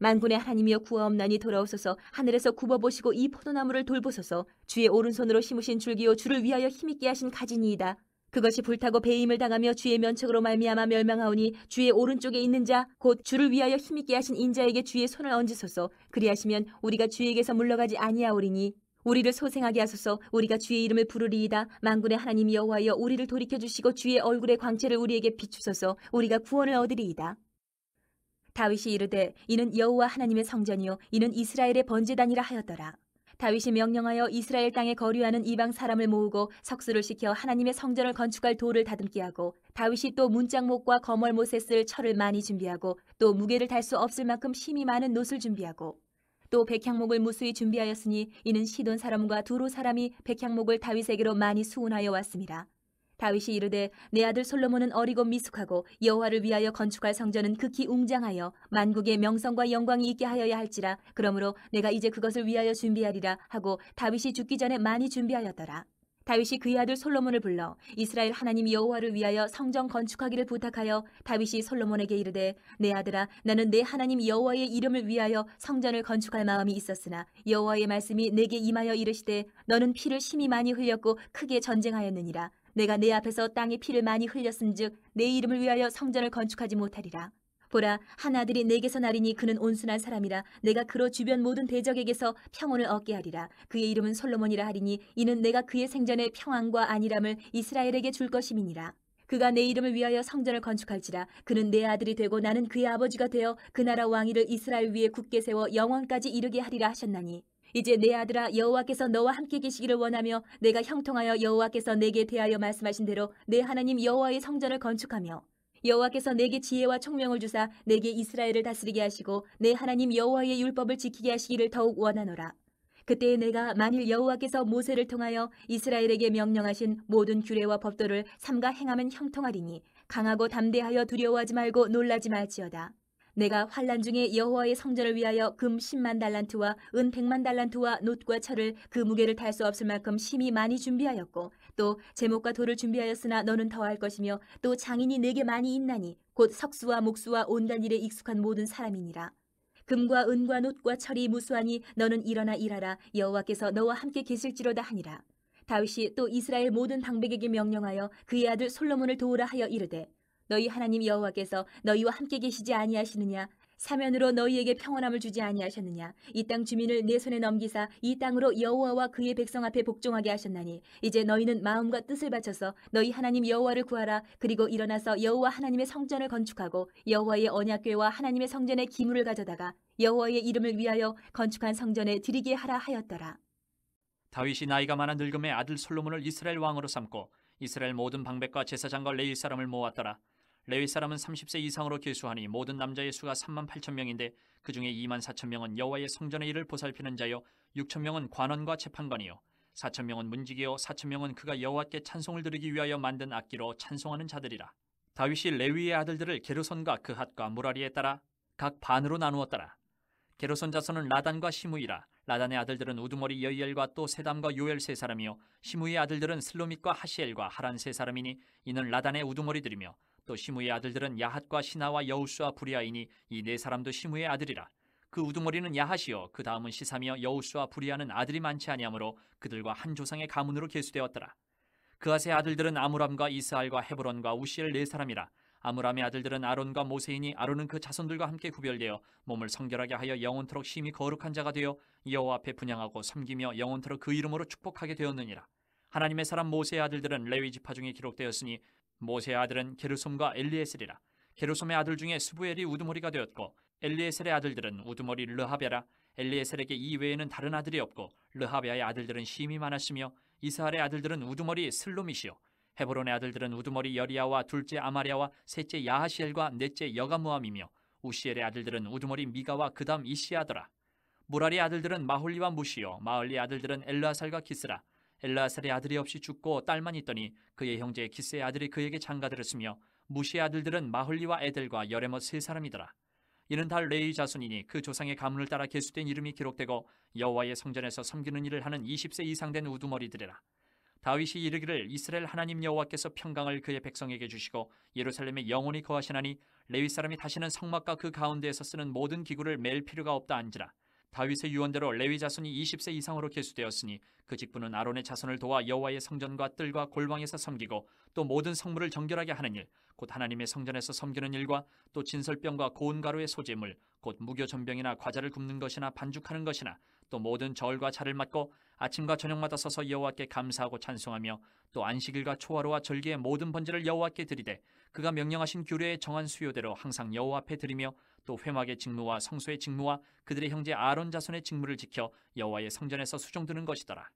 만군의 하나님이여 구하옵나니 돌아오소서 하늘에서 굽어보시고 이 포도나무를 돌보소서 주의 오른손으로 심으신 줄기요 주를 위하여 힘있게 하신 가지니이다. 그것이 불타고 배임을 당하며 주의 면책으로 말미암아 멸망하오니 주의 오른쪽에 있는 자 곧 주를 위하여 힘있게 하신 인자에게 주의 손을 얹으소서 그리하시면 우리가 주에게서 물러가지 아니하오리니 우리를 소생하게 하소서 우리가 주의 이름을 부르리이다 만군의 하나님 여호와여 우리를 돌이켜 주시고 주의 얼굴의 광채를 우리에게 비추소서 우리가 구원을 얻으리이다. 다윗이 이르되 이는 여호와 하나님의 성전이요 이는 이스라엘의 번제단이라 하였더라. 다윗이 명령하여 이스라엘 땅에 거류하는 이방 사람을 모으고 석수를 시켜 하나님의 성전을 건축할 돌을 다듬게 하고 다윗이 또 문짝목과 거멀못에 쓸 철을 많이 준비하고 또 무게를 달 수 없을 만큼 힘이 많은 놋을 준비하고 또 백향목을 무수히 준비하였으니 이는 시돈 사람과 두로 사람이 백향목을 다윗에게로 많이 수운하여 왔습니다. 다윗이 이르되 내 아들 솔로몬은 어리고 미숙하고 여호와를 위하여 건축할 성전은 극히 웅장하여 만국의 명성과 영광이 있게 하여야 할지라 그러므로 내가 이제 그것을 위하여 준비하리라 하고 다윗이 죽기 전에 많이 준비하였더라. 다윗이 그의 아들 솔로몬을 불러 이스라엘 하나님 여호와를 위하여 성전 건축하기를 부탁하여 다윗이 솔로몬에게 이르되 내 아들아 나는 내 하나님 여호와의 이름을 위하여 성전을 건축할 마음이 있었으나 여호와의 말씀이 내게 임하여 이르시되 너는 피를 심히 많이 흘렸고 크게 전쟁하였느니라 내가 내 앞에서 땅에 피를 많이 흘렸음즉 내 이름을 위하여 성전을 건축하지 못하리라. 보라 하나들이 내게서 나리니 그는 온순한 사람이라 내가 그로 주변 모든 대적에게서 평온을 얻게 하리라 그의 이름은 솔로몬이라 하리니 이는 내가 그의 생전에 평안과 안일함을 이스라엘에게 줄 것임이니라 그가 내 이름을 위하여 성전을 건축할지라 그는 내 아들이 되고 나는 그의 아버지가 되어 그 나라 왕위를 이스라엘 위에 굳게 세워 영원까지 이르게 하리라 하셨나니 이제 내 아들아 여호와께서 너와 함께 계시기를 원하며 내가 형통하여 여호와께서 내게 대하여 말씀하신 대로 내 하나님 여호와의 성전을 건축하며 여호와께서 내게 지혜와 총명을 주사 내게 이스라엘을 다스리게 하시고 내 하나님 여호와의 율법을 지키게 하시기를 더욱 원하노라. 그때에 내가 만일 여호와께서 모세를 통하여 이스라엘에게 명령하신 모든 규례와 법도를 삼가 행하면 형통하리니 강하고 담대하여 두려워하지 말고 놀라지 말지어다. 내가 환란 중에 여호와의 성전을 위하여 금 10만 달란트와 은 100만 달란트와 놋과 철을 그 무게를 탈 수 없을 만큼 심히 많이 준비하였고 또 제목과 돌을 준비하였으나 너는 더할 것이며 또 장인이 내게 많이 있나니 곧 석수와 목수와 온갖 일에 익숙한 모든 사람이니라. 금과 은과 놋과 철이 무수하니 너는 일어나 일하라 여호와께서 너와 함께 계실지로다 하니라. 다윗이 또 이스라엘 모든 방백에게 명령하여 그의 아들 솔로몬을 도우라 하여 이르되 너희 하나님 여호와께서 너희와 함께 계시지 아니하시느냐 사면으로 너희에게 평온함을 주지 아니하셨느냐 이 땅 주민을 내 손에 넘기사 이 땅으로 여호와와 그의 백성 앞에 복종하게 하셨나니 이제 너희는 마음과 뜻을 바쳐서 너희 하나님 여호와를 구하라 그리고 일어나서 여호와 하나님의 성전을 건축하고 여호와의 언약궤와 하나님의 성전의 기물을 가져다가 여호와의 이름을 위하여 건축한 성전에 드리게 하라 하였더라 다윗이 나이가 많아 늙음의 아들 솔로몬을 이스라엘 왕으로 삼고 이스라엘 모든 방백과 제사장과 레일 사람을 모았더라 레위 사람은 30세 이상으로 계수하니 모든 남자의 수가 3만 8천 명인데 그 중에 2만 4천 명은 여호와의 성전의 일을 보살피는 자요 6천 명은 관원과 재판관이요 4천 명은 문지기여 4천 명은 그가 여호와께 찬송을 드리기 위하여 만든 악기로 찬송하는 자들이라 다윗이 레위의 아들들을 게르손과 그핫과 무라리에 따라 각 반으로 나누었더라 게르손 자손은 라단과 시무이라 라단의 아들들은 우두머리 여이엘과 또 세담과 요엘 세 사람이요 시무의 아들들은 슬로밋과 하시엘과 하란 세 사람이니 이는 라단의 우두머리들이며 또 시므의 아들들은 야핫과 시나와 여우수와 부리아이니 이 네 사람도 시므의 아들이라. 그 우두머리는 야하시요그 다음은 시사며여 여우수와 부리아는 아들이 많지 아니하므로 그들과 한 조상의 가문으로 계수되었더라. 그아세 아들들은 아무람과 이스알과 헤브론과 우시엘 네 사람이라. 아무람의 아들들은 아론과 모세이니 아론은 그 자손들과 함께 구별되어 몸을 성결하게 하여 영원토록 심히 거룩한 자가 되어 여호와 앞에 분양하고 섬기며 영원토록 그 이름으로 축복하게 되었느니라. 하나님의 사람 모세의 아들들은 레위 지파 중에 기록되었으니 모세의 아들은 게르솜과 엘리에셀이라. 게르솜의 아들 중에 스부엘이 우두머리가 되었고 엘리에셀의 아들들은 우두머리 르하베라. 엘리에셀에게 이 외에는 다른 아들이 없고 르하베아의 아들들은 힘이 많았으며 이스할의 아들들은 우두머리 슬롬이시오 헤브론의 아들들은 우두머리 여리아와 둘째 아마리아와 셋째 야하시엘과 넷째 여가무함이며 우시엘의 아들들은 우두머리 미가와 그다음 이시아더라. 무라리 의 아들들은 마홀리와 무시오 마을리 의 아들들은 엘라살과 키스라 엘라살의 아들이 없이 죽고 딸만 있더니 그의 형제 기스의 아들이 그에게 장가들었으며 무시의 아들들은 마흘리와 에델과 여레멋세 사람이더라. 이는 달 레이 자손이니 그 조상의 가문을 따라 계수된 이름이 기록되고 여호와의 성전에서 섬기는 일을 하는 20세 이상 된 우두머리들이라. 다윗이 이르기를 이스라엘 하나님 여호와께서 평강을 그의 백성에게 주시고 예루살렘에 영원히 거하시나니 레위 사람이 다시는 성막과 그 가운데에서 쓰는 모든 기구를 맬 필요가 없다 한지라. 다윗의 유언대로 레위 자손이 20세 이상으로 계수되었으니 그 직분은 아론의 자손을 도와 여호와의 성전과 뜰과 골방에서 섬기고 또 모든 성물을 정결하게 하는 일, 곧 하나님의 성전에서 섬기는 일과 또 진설병과 고운 가루의 소재물, 곧 무교 전병이나 과자를 굽는 것이나 반죽하는 것이나 또 모든 절과 자를 맡고 아침과 저녁마다 서서 여호와께 감사하고 찬송하며 또 안식일과 초하루와 절기의 모든 번제를 여호와께 드리되 그가 명령하신 규례의 정한 수요대로 항상 여호와 앞에 드리며 또 회막의 직무와 성소의 직무와 그들의 형제 아론 자손의 직무를 지켜 여호와의 성전에서 수종드는 것이더라.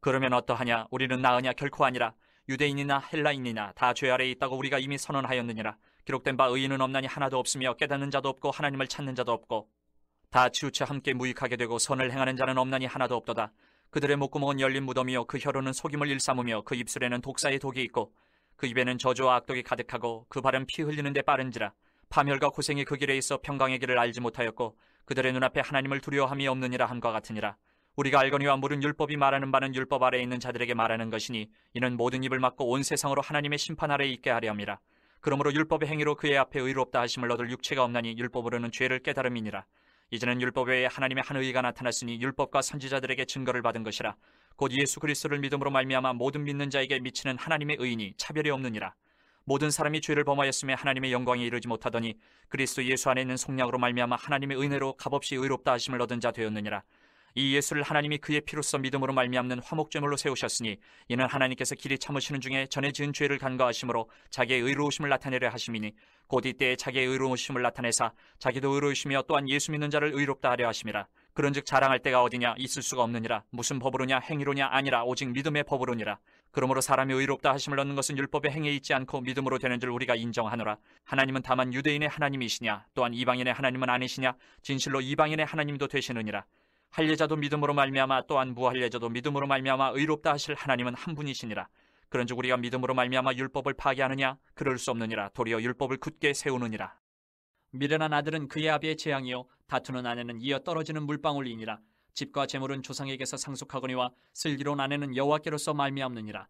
그러면 어떠하냐 우리는 나으냐 결코 아니라 유대인이나 헬라인이나 다 죄 아래에 있다고 우리가 이미 선언하였느니라 기록된 바 의인은 없나니 하나도 없으며 깨닫는 자도 없고 하나님을 찾는 자도 없고 다 치우쳐 함께 무익하게 되고 선을 행하는 자는 없나니 하나도 없도다 그들의 목구멍은 열린 무덤이요 그 혀로는 속임을 일삼으며 그 입술에는 독사의 독이 있고 그 입에는 저주와 악독이 가득하고 그 발은 피 흘리는데 빠른지라 파멸과 고생이 그 길에 있어 평강의 길을 알지 못하였고 그들의 눈앞에 하나님을 두려워함이 없느니라 함과 같으니라. 우리가 알거니와 물은 율법이 말하는 바는 율법 아래에 있는 자들에게 말하는 것이니 이는 모든 입을 막고 온 세상으로 하나님의 심판 아래에 있게 하려 함이라. 그러므로 율법의 행위로 그의 앞에 의롭다 하심을 얻을 육체가 없나니 율법으로는 죄를 깨달음이니라. 이제는 율법 외에 하나님의 한 의가 나타났으니 율법과 선지자들에게 증거를 받은 것이라. 곧 예수 그리스도를 믿음으로 말미암아 모든 믿는 자에게 미치는 하나님의 의인이 차별이 없느니라. 모든 사람이 죄를 범하였으며 하나님의 영광에 이르지 못하더니 그리스도 예수 안에 있는 속량으로 말미암아 하나님의 은혜로 값없이 의롭다 하심을 얻은 자 되었느니라. 이 예수를 하나님이 그의 피로써 믿음으로 말미암는 화목제물로 세우셨으니 이는 하나님께서 길이 참으시는 중에 전에 지은 죄를 간과하심으로 자기의 의로우심을 나타내려 하심이니 곧 이때에 자기의 의로우심을 나타내사 자기도 의로우시며 또한 예수 믿는 자를 의롭다 하려 하심이라. 그런즉 자랑할 때가 어디냐 있을 수가 없느니라 무슨 법으로냐 행위로냐 아니라 오직 믿음의 법으로니라 그러므로 사람이 의롭다 하심을 얻는 것은 율법의 행위에 있지 않고 믿음으로 되는 줄 우리가 인정하노라 하나님은 다만 유대인의 하나님이시냐 또한 이방인의 하나님은 아니시냐 진실로 이방인의 하나님도 되시느니라 할례자도 믿음으로 말미암아 또한 무할례자도 믿음으로 말미암아 의롭다 하실 하나님은 한 분이시니라 그런즉 우리가 믿음으로 말미암아 율법을 파괴하느냐 그럴 수 없느니라 도리어 율법을 굳게 세우느니라 미련한 아들은 그의 아비의 재앙이요 다투는 아내는 이어 떨어지는 물방울이니라 집과 재물은 조상에게서 상속하거니와 슬기로운 아내는 여호와께로서 말미암느니라